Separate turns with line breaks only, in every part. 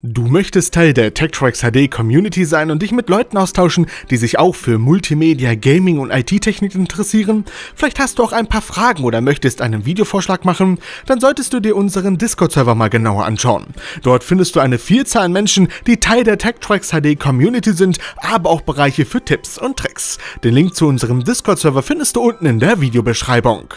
Du möchtest Teil der TechTracks HD Community sein und dich mit Leuten austauschen, die sich auch für Multimedia, Gaming und IT-Technik interessieren? Vielleicht hast du auch ein paar Fragen oder möchtest einen Videovorschlag machen? Dann solltest du dir unseren Discord-Server mal genauer anschauen. Dort findest du eine Vielzahl an Menschen, die Teil der TechTracks HD Community sind, aber auch Bereiche für Tipps und Tricks. Den Link zu unserem Discord-Server findest du unten in der Videobeschreibung.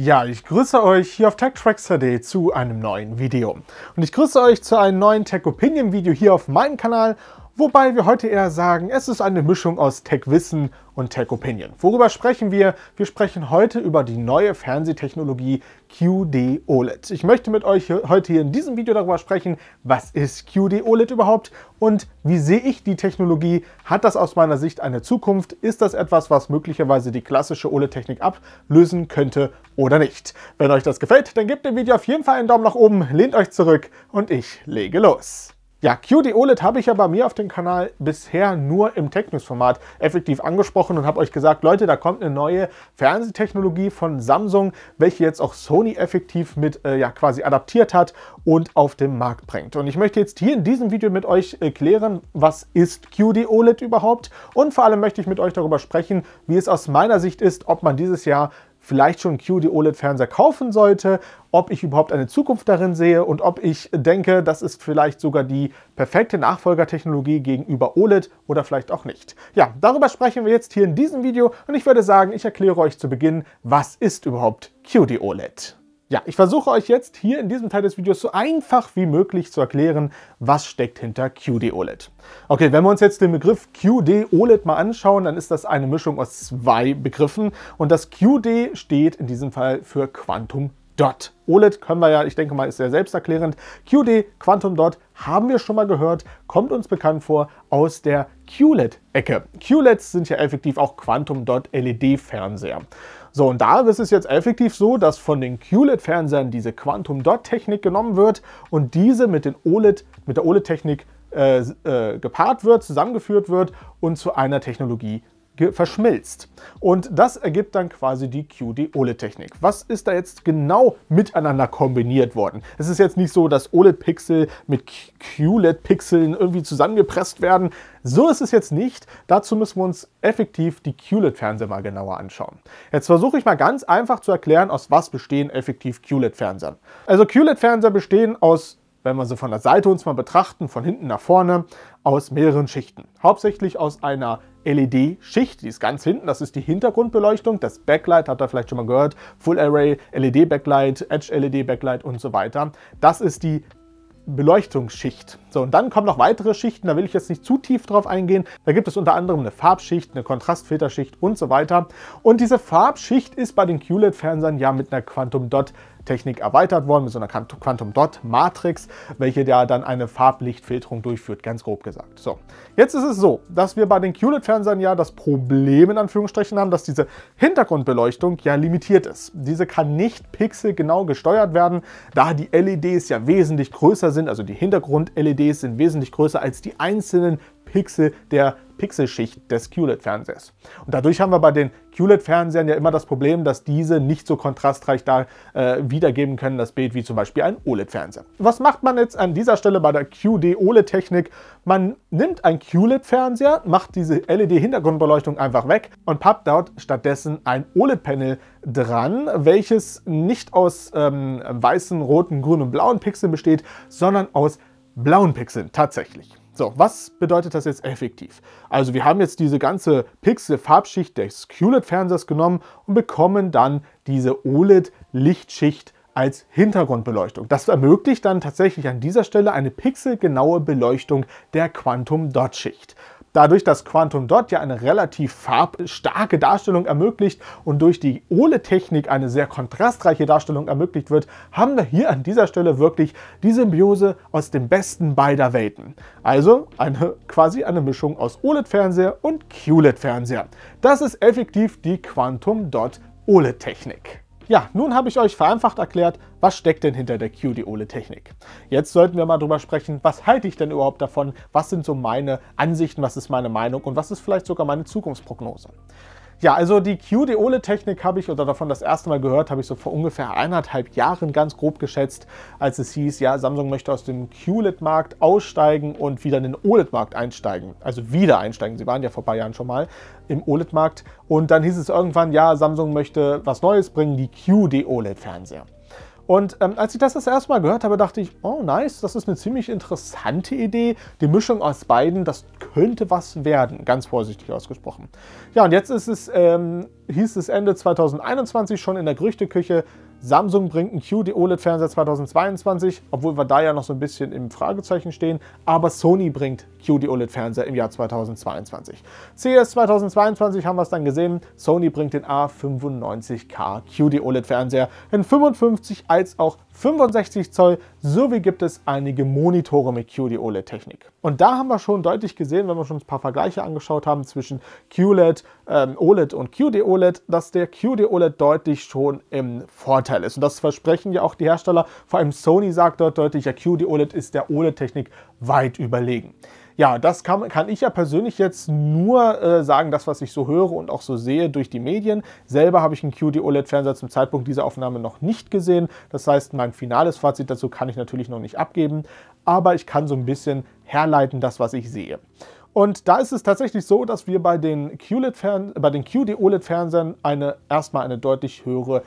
Ja, ich grüße euch hier auf TechTracks.de zu einem neuen Video. Und ich grüße euch zu einem neuen Tech Opinion Video hier auf meinem Kanal Wobei wir heute eher sagen, es ist eine Mischung aus Tech-Wissen und Tech-Opinion. Worüber sprechen wir? Wir sprechen heute über die neue Fernsehtechnologie QD OLED. Ich möchte mit euch heute hier in diesem Video darüber sprechen, was ist QD OLED überhaupt und wie sehe ich die Technologie? Hat das aus meiner Sicht eine Zukunft? Ist das etwas, was möglicherweise die klassische OLED-Technik ablösen könnte oder nicht? Wenn euch das gefällt, dann gebt dem Video auf jeden Fall einen Daumen nach oben, lehnt euch zurück und ich lege los. Ja, QD OLED habe ich ja bei mir auf dem Kanal bisher nur im Technics-Format effektiv angesprochen und habe euch gesagt, Leute, da kommt eine neue Fernsehtechnologie von Samsung, welche jetzt auch Sony effektiv mit äh, ja quasi adaptiert hat und auf den Markt bringt. Und ich möchte jetzt hier in diesem Video mit euch äh, klären, was ist QD OLED überhaupt und vor allem möchte ich mit euch darüber sprechen, wie es aus meiner Sicht ist, ob man dieses Jahr vielleicht schon QD-OLED-Fernseher kaufen sollte, ob ich überhaupt eine Zukunft darin sehe und ob ich denke, das ist vielleicht sogar die perfekte Nachfolgertechnologie gegenüber OLED oder vielleicht auch nicht. Ja, darüber sprechen wir jetzt hier in diesem Video und ich würde sagen, ich erkläre euch zu Beginn, was ist überhaupt QD-OLED. Ja, ich versuche euch jetzt hier in diesem Teil des Videos so einfach wie möglich zu erklären, was steckt hinter QD-OLED. E okay, wenn wir uns jetzt den Begriff QD-OLED e mal anschauen, dann ist das eine Mischung aus zwei Begriffen und das QD steht in diesem Fall für Quantum Dot. OLED können wir ja, ich denke mal, ist sehr selbsterklärend. QD, Quantum Dot, haben wir schon mal gehört, kommt uns bekannt vor aus der QLED-Ecke. QLEDs sind ja effektiv auch Quantum Dot LED-Fernseher. So, und da ist es jetzt effektiv so, dass von den QLED-Fernsehern diese Quantum-Dot-Technik genommen wird und diese mit, den OLED, mit der OLED-Technik äh, äh, gepaart wird, zusammengeführt wird und zu einer Technologie verschmilzt. Und das ergibt dann quasi die QD-OLED-Technik. Was ist da jetzt genau miteinander kombiniert worden? Es ist jetzt nicht so, dass OLED-Pixel mit QLED-Pixeln irgendwie zusammengepresst werden. So ist es jetzt nicht. Dazu müssen wir uns effektiv die QLED-Fernseher mal genauer anschauen. Jetzt versuche ich mal ganz einfach zu erklären, aus was bestehen effektiv QLED-Fernseher. Also QLED-Fernseher bestehen aus wenn wir sie von der Seite uns mal betrachten, von hinten nach vorne, aus mehreren Schichten. Hauptsächlich aus einer LED-Schicht. Die ist ganz hinten, das ist die Hintergrundbeleuchtung. Das Backlight habt ihr vielleicht schon mal gehört. Full Array, LED-Backlight, Edge-LED-Backlight und so weiter. Das ist die Beleuchtungsschicht. So, und dann kommen noch weitere Schichten, da will ich jetzt nicht zu tief drauf eingehen. Da gibt es unter anderem eine Farbschicht, eine Kontrastfilterschicht und so weiter. Und diese Farbschicht ist bei den QLED-Fernsehern ja mit einer Quantum Dot Technik erweitert worden mit so einer Quantum Dot Matrix, welche ja dann eine Farblichtfilterung durchführt, ganz grob gesagt. So, jetzt ist es so, dass wir bei den QLED-Fernsehern ja das Problem in Anführungsstrichen haben, dass diese Hintergrundbeleuchtung ja limitiert ist. Diese kann nicht pixelgenau gesteuert werden, da die LEDs ja wesentlich größer sind, also die Hintergrund-LEDs sind wesentlich größer als die einzelnen Pixel der Pixelschicht des QLED-Fernsehers. Und dadurch haben wir bei den QLED-Fernsehern ja immer das Problem, dass diese nicht so kontrastreich da äh, wiedergeben können, das Bild wie zum Beispiel ein OLED-Fernseher. Was macht man jetzt an dieser Stelle bei der QD-OLED-Technik? Man nimmt einen QLED-Fernseher, macht diese LED-Hintergrundbeleuchtung einfach weg und pappt dort stattdessen ein OLED-Panel dran, welches nicht aus ähm, weißen, roten, grünen und blauen Pixeln besteht, sondern aus blauen Pixeln tatsächlich. So, was bedeutet das jetzt effektiv? Also wir haben jetzt diese ganze Pixel-Farbschicht des QLED-Fernsehers genommen und bekommen dann diese OLED-Lichtschicht als Hintergrundbeleuchtung. Das ermöglicht dann tatsächlich an dieser Stelle eine pixelgenaue Beleuchtung der Quantum-Dot-Schicht. Dadurch, dass Quantum Dot ja eine relativ farbstarke Darstellung ermöglicht und durch die Ole-Technik eine sehr kontrastreiche Darstellung ermöglicht wird, haben wir hier an dieser Stelle wirklich die Symbiose aus dem Besten beider Welten. Also eine, quasi eine Mischung aus OLED-Fernseher und QLED-Fernseher. Das ist effektiv die Quantum Dot OLED-Technik. Ja, nun habe ich euch vereinfacht erklärt, was steckt denn hinter der QD-OLED-Technik. Jetzt sollten wir mal drüber sprechen, was halte ich denn überhaupt davon, was sind so meine Ansichten, was ist meine Meinung und was ist vielleicht sogar meine Zukunftsprognose. Ja, also die QD-OLED-Technik habe ich oder davon das erste Mal gehört, habe ich so vor ungefähr eineinhalb Jahren ganz grob geschätzt, als es hieß, ja, Samsung möchte aus dem QLED-Markt aussteigen und wieder in den OLED-Markt einsteigen. Also wieder einsteigen, sie waren ja vor ein paar Jahren schon mal im OLED-Markt. Und dann hieß es irgendwann, ja, Samsung möchte was Neues bringen, die QD-OLED-Fernseher. Und ähm, als ich das das erste Mal gehört habe, dachte ich, oh nice, das ist eine ziemlich interessante Idee. Die Mischung aus beiden, das könnte was werden, ganz vorsichtig ausgesprochen. Ja, und jetzt ist es, ähm, hieß es Ende 2021 schon in der Gerüchteküche, Samsung bringt einen QD-OLED-Fernseher 2022, obwohl wir da ja noch so ein bisschen im Fragezeichen stehen, aber Sony bringt QD-OLED-Fernseher im Jahr 2022. CS 2022 haben wir es dann gesehen, Sony bringt den A95K QD-OLED-Fernseher in 55 als auch 65 Zoll sowie gibt es einige Monitore mit QD-OLED-Technik. Und da haben wir schon deutlich gesehen, wenn wir schon ein paar Vergleiche angeschaut haben zwischen QLED, ähm, OLED und QD-OLED, e dass der QD-OLED e deutlich schon im Vorteil ist. Und das versprechen ja auch die Hersteller. Vor allem Sony sagt dort deutlich, ja QD-OLED e ist der OLED-Technik weit überlegen ja, das kann, kann ich ja persönlich jetzt nur äh, sagen, das, was ich so höre und auch so sehe durch die Medien. Selber habe ich einen QD-OLED-Fernseher zum Zeitpunkt dieser Aufnahme noch nicht gesehen. Das heißt, mein finales Fazit dazu kann ich natürlich noch nicht abgeben, aber ich kann so ein bisschen herleiten, das, was ich sehe. Und da ist es tatsächlich so, dass wir bei den, QD-OLED-Fernsehern e eine, erstmal eine deutlich höhere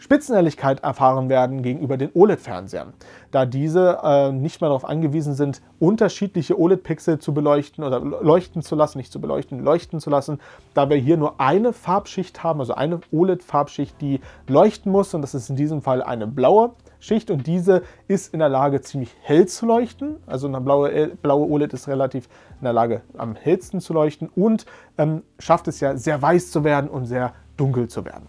Spitzenhelligkeit erfahren werden gegenüber den OLED-Fernsehern, da diese äh, nicht mehr darauf angewiesen sind, unterschiedliche OLED-Pixel zu beleuchten oder leuchten zu lassen, nicht zu beleuchten, leuchten zu lassen, da wir hier nur eine Farbschicht haben, also eine OLED-Farbschicht, die leuchten muss und das ist in diesem Fall eine blaue. Schicht und diese ist in der Lage, ziemlich hell zu leuchten. Also eine blaue, äh, blaue OLED ist relativ in der Lage, am hellsten zu leuchten und ähm, schafft es ja, sehr weiß zu werden und sehr dunkel zu werden.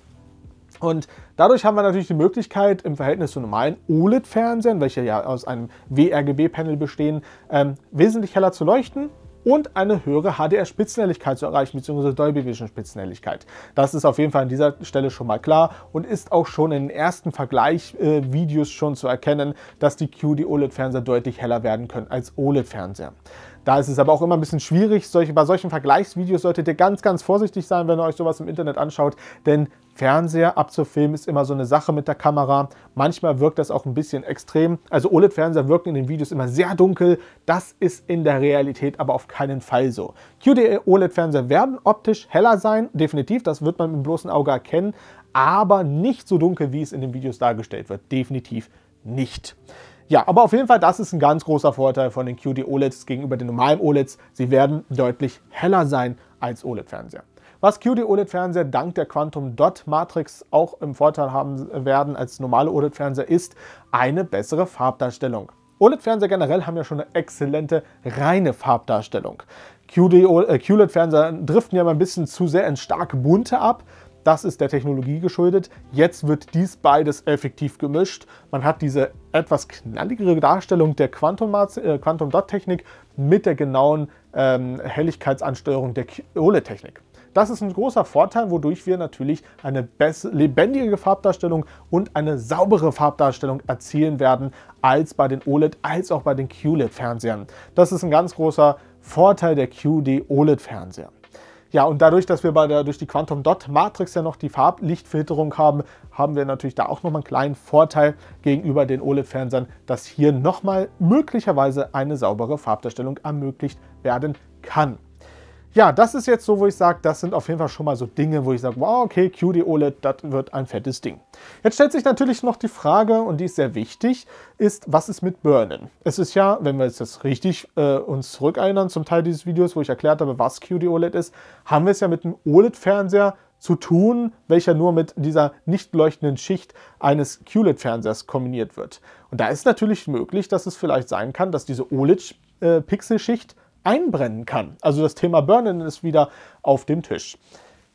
Und dadurch haben wir natürlich die Möglichkeit, im Verhältnis zu normalen OLED-Fernsehern, welche ja aus einem WRGB-Panel bestehen, ähm, wesentlich heller zu leuchten und eine höhere HDR-Spitzenhelligkeit zu erreichen, beziehungsweise Dolby Vision Spitzenhelligkeit. Das ist auf jeden Fall an dieser Stelle schon mal klar und ist auch schon in den ersten Vergleich-Videos äh, schon zu erkennen, dass die QD-OLED-Fernseher deutlich heller werden können als OLED-Fernseher. Da ist es aber auch immer ein bisschen schwierig. Solche, bei solchen Vergleichsvideos solltet ihr ganz, ganz vorsichtig sein, wenn ihr euch sowas im Internet anschaut, denn Fernseher abzufilmen ist immer so eine Sache mit der Kamera. Manchmal wirkt das auch ein bisschen extrem. Also OLED-Fernseher wirken in den Videos immer sehr dunkel. Das ist in der Realität aber auf keinen Fall so. QD-OLED-Fernseher werden optisch heller sein, definitiv. Das wird man mit bloßen Auge erkennen. Aber nicht so dunkel, wie es in den Videos dargestellt wird. Definitiv nicht. Ja, aber auf jeden Fall, das ist ein ganz großer Vorteil von den QD-OLEDs gegenüber den normalen OLEDs. Sie werden deutlich heller sein als OLED-Fernseher. Was QD-OLED-Fernseher dank der Quantum Dot Matrix auch im Vorteil haben werden als normale OLED-Fernseher ist eine bessere Farbdarstellung. OLED-Fernseher generell haben ja schon eine exzellente reine Farbdarstellung. QLED-Fernseher äh, driften ja mal ein bisschen zu sehr in stark bunte ab. Das ist der Technologie geschuldet. Jetzt wird dies beides effektiv gemischt. Man hat diese etwas knalligere Darstellung der Quantum, äh, Dot Technik mit der genauen ähm, Helligkeitsansteuerung der OLED-Technik. Das ist ein großer Vorteil, wodurch wir natürlich eine lebendige Farbdarstellung und eine saubere Farbdarstellung erzielen werden, als bei den OLED, als auch bei den QLED-Fernsehern. Das ist ein ganz großer Vorteil der QD-OLED-Fernseher. Ja, und dadurch, dass wir bei der, durch die Quantum Dot Matrix ja noch die Farblichtfilterung haben, haben wir natürlich da auch nochmal einen kleinen Vorteil gegenüber den OLED-Fernsehern, dass hier nochmal möglicherweise eine saubere Farbdarstellung ermöglicht werden kann. Ja, das ist jetzt so, wo ich sage, das sind auf jeden Fall schon mal so Dinge, wo ich sage, wow, okay, QD OLED, das wird ein fettes Ding. Jetzt stellt sich natürlich noch die Frage, und die ist sehr wichtig, ist, was ist mit Burnen? Es ist ja, wenn wir jetzt das richtig äh, uns zurückerinnern, zum Teil dieses Videos, wo ich erklärt habe, was QD OLED ist, haben wir es ja mit einem OLED-Fernseher zu tun, welcher nur mit dieser nicht leuchtenden Schicht eines QLED-Fernsehers kombiniert wird. Und da ist natürlich möglich, dass es vielleicht sein kann, dass diese OLED-Pixelschicht äh, einbrennen kann. Also das Thema Burn-In ist wieder auf dem Tisch.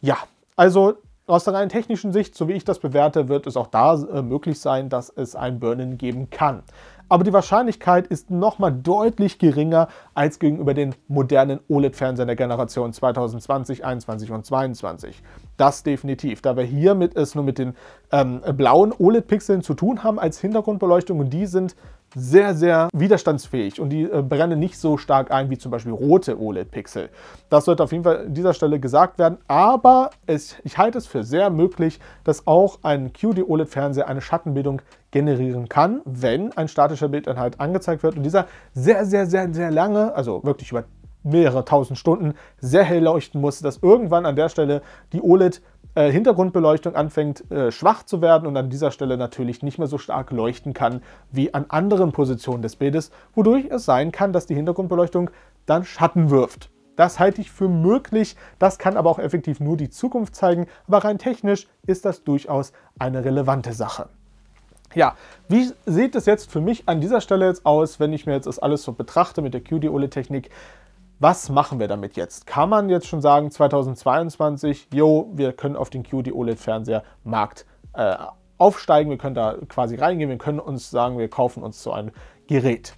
Ja, also aus der rein technischen Sicht, so wie ich das bewerte, wird es auch da äh, möglich sein, dass es ein Burn-In geben kann. Aber die Wahrscheinlichkeit ist nochmal deutlich geringer als gegenüber den modernen OLED-Fernsehern der Generation 2020, 2021 und 2022. Das definitiv, da wir hier mit, es nur mit den ähm, blauen OLED-Pixeln zu tun haben als Hintergrundbeleuchtung und die sind sehr, sehr widerstandsfähig und die äh, brennen nicht so stark ein wie zum Beispiel rote OLED-Pixel. Das sollte auf jeden Fall an dieser Stelle gesagt werden, aber es, ich halte es für sehr möglich, dass auch ein QD-OLED-Fernseher eine Schattenbildung generieren kann, wenn ein statischer Bildinhalt angezeigt wird und dieser sehr, sehr, sehr, sehr lange, also wirklich über mehrere tausend Stunden, sehr hell leuchten muss, dass irgendwann an der Stelle die OLED äh, Hintergrundbeleuchtung anfängt äh, schwach zu werden und an dieser Stelle natürlich nicht mehr so stark leuchten kann wie an anderen Positionen des Bildes, wodurch es sein kann, dass die Hintergrundbeleuchtung dann Schatten wirft. Das halte ich für möglich, das kann aber auch effektiv nur die Zukunft zeigen, aber rein technisch ist das durchaus eine relevante Sache. Ja, wie sieht es jetzt für mich an dieser Stelle jetzt aus, wenn ich mir jetzt das alles so betrachte mit der qd ole technik was machen wir damit jetzt? Kann man jetzt schon sagen, 2022, jo, wir können auf den QD e OLED-Fernseher Markt äh, aufsteigen, wir können da quasi reingehen, wir können uns sagen, wir kaufen uns so ein Gerät.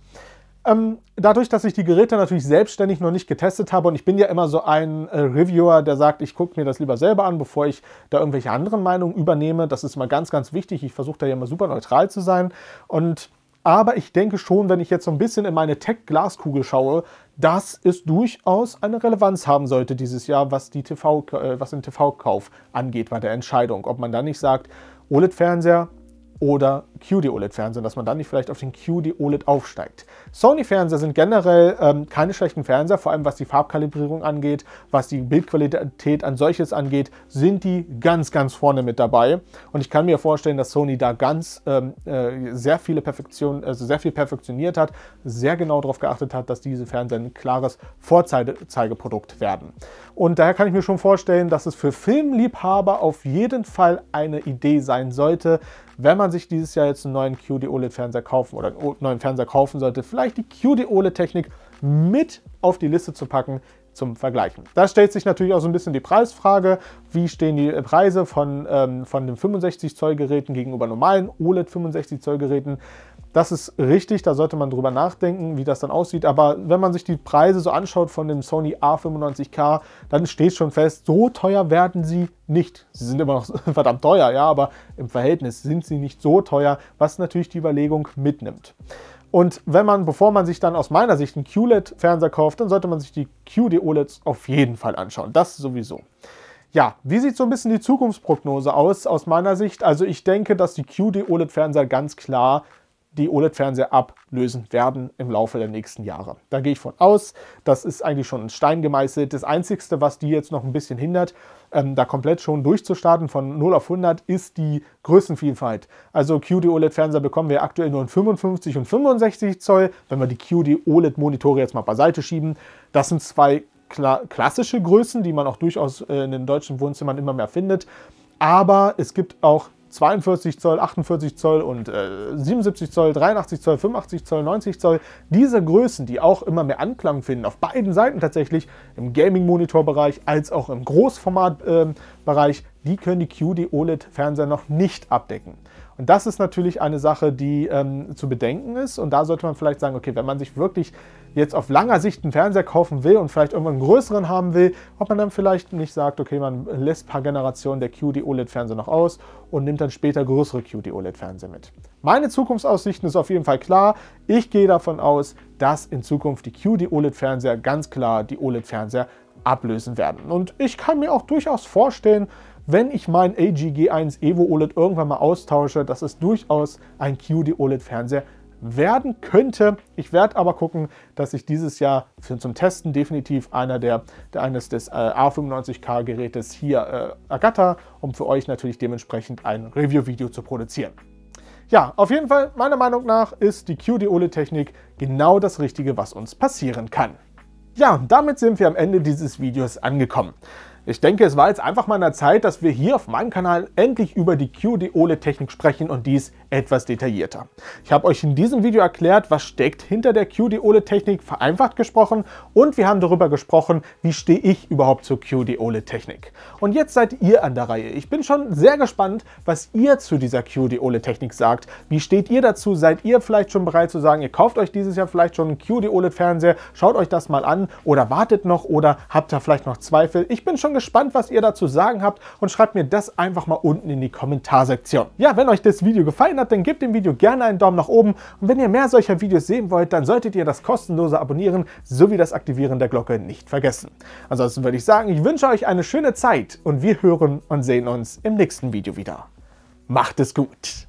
Ähm, dadurch, dass ich die Geräte natürlich selbstständig noch nicht getestet habe und ich bin ja immer so ein äh, Reviewer, der sagt, ich gucke mir das lieber selber an, bevor ich da irgendwelche anderen Meinungen übernehme. Das ist mal ganz, ganz wichtig. Ich versuche da ja immer super neutral zu sein und aber ich denke schon, wenn ich jetzt so ein bisschen in meine Tech-Glaskugel schaue, dass es durchaus eine Relevanz haben sollte dieses Jahr, was, die TV, äh, was den TV-Kauf angeht bei der Entscheidung. Ob man dann nicht sagt, OLED-Fernseher oder QD-OLED-Fernsehen, dass man dann nicht vielleicht auf den QD-OLED e aufsteigt. Sony-Fernseher sind generell ähm, keine schlechten Fernseher, vor allem was die Farbkalibrierung angeht, was die Bildqualität an solches angeht, sind die ganz, ganz vorne mit dabei. Und ich kann mir vorstellen, dass Sony da ganz ähm, äh, sehr viele Perfektion, also sehr viel perfektioniert hat, sehr genau darauf geachtet hat, dass diese Fernseher ein klares Vorzeigeprodukt werden. Und daher kann ich mir schon vorstellen, dass es für Filmliebhaber auf jeden Fall eine Idee sein sollte, wenn man sich dieses Jahr jetzt einen neuen QD OLED-Fernseher kaufen oder einen neuen Fernseher kaufen sollte, vielleicht die QD OLED-Technik mit auf die Liste zu packen zum Vergleichen. Da stellt sich natürlich auch so ein bisschen die Preisfrage, wie stehen die äh, Preise von, ähm, von den 65 Zoll Geräten gegenüber normalen OLED 65 Zoll Geräten. Das ist richtig, da sollte man drüber nachdenken, wie das dann aussieht. Aber wenn man sich die Preise so anschaut von dem Sony A95K, dann steht schon fest, so teuer werden sie nicht. Sie sind immer noch verdammt teuer, ja, aber im Verhältnis sind sie nicht so teuer, was natürlich die Überlegung mitnimmt. Und wenn man, bevor man sich dann aus meiner Sicht einen QLED-Fernseher kauft, dann sollte man sich die QD-OLEDs e auf jeden Fall anschauen. Das sowieso. Ja, wie sieht so ein bisschen die Zukunftsprognose aus, aus meiner Sicht? Also ich denke, dass die QD-OLED-Fernseher e ganz klar die OLED-Fernseher ablösen werden im Laufe der nächsten Jahre. Da gehe ich von aus. Das ist eigentlich schon ein Stein gemeißelt. Das Einzige, was die jetzt noch ein bisschen hindert, ähm, da komplett schon durchzustarten von 0 auf 100, ist die Größenvielfalt. Also QD-OLED-Fernseher bekommen wir aktuell nur in 55 und 65 Zoll. Wenn wir die QD-OLED-Monitore jetzt mal beiseite schieben, das sind zwei kla klassische Größen, die man auch durchaus äh, in den deutschen Wohnzimmern immer mehr findet. Aber es gibt auch 42 Zoll, 48 Zoll und äh, 77 Zoll, 83 Zoll, 85 Zoll, 90 Zoll. Diese Größen, die auch immer mehr Anklang finden, auf beiden Seiten tatsächlich, im Gaming-Monitor-Bereich als auch im Großformat-Bereich, die können die QD-OLED-Fernseher noch nicht abdecken. Und das ist natürlich eine Sache, die ähm, zu bedenken ist. Und da sollte man vielleicht sagen, okay, wenn man sich wirklich jetzt auf langer Sicht einen Fernseher kaufen will und vielleicht irgendwann einen größeren haben will, ob man dann vielleicht nicht sagt, okay, man lässt ein paar Generationen der QD-OLED-Fernseher noch aus und nimmt dann später größere QD-OLED-Fernseher mit. Meine Zukunftsaussichten ist auf jeden Fall klar. Ich gehe davon aus, dass in Zukunft die QD-OLED-Fernseher ganz klar die OLED-Fernseher ablösen werden. Und ich kann mir auch durchaus vorstellen, wenn ich meinen g 1 Evo OLED irgendwann mal austausche, dass es durchaus ein QD-OLED-Fernseher ist werden könnte. Ich werde aber gucken, dass ich dieses Jahr für, zum Testen definitiv einer der, der eines des äh, A95K Gerätes hier äh, ergatter, um für euch natürlich dementsprechend ein Review-Video zu produzieren. Ja, auf jeden Fall, meiner Meinung nach ist die qd e technik genau das Richtige, was uns passieren kann. Ja, damit sind wir am Ende dieses Videos angekommen. Ich denke, es war jetzt einfach mal an der Zeit, dass wir hier auf meinem Kanal endlich über die QD OLED-Technik sprechen und dies etwas detaillierter. Ich habe euch in diesem Video erklärt, was steckt hinter der QD OLED-Technik, vereinfacht gesprochen, und wir haben darüber gesprochen, wie stehe ich überhaupt zur QD OLED-Technik. Und jetzt seid ihr an der Reihe. Ich bin schon sehr gespannt, was ihr zu dieser QD OLED-Technik sagt. Wie steht ihr dazu? Seid ihr vielleicht schon bereit zu sagen, ihr kauft euch dieses Jahr vielleicht schon einen QD OLED-Fernseher, schaut euch das mal an oder wartet noch oder habt da vielleicht noch Zweifel? Ich bin schon gespannt, was ihr dazu sagen habt und schreibt mir das einfach mal unten in die Kommentarsektion. Ja, wenn euch das Video gefallen hat, dann gebt dem Video gerne einen Daumen nach oben und wenn ihr mehr solcher Videos sehen wollt, dann solltet ihr das kostenlose Abonnieren sowie das Aktivieren der Glocke nicht vergessen. Ansonsten würde ich sagen, ich wünsche euch eine schöne Zeit und wir hören und sehen uns im nächsten Video wieder. Macht es gut!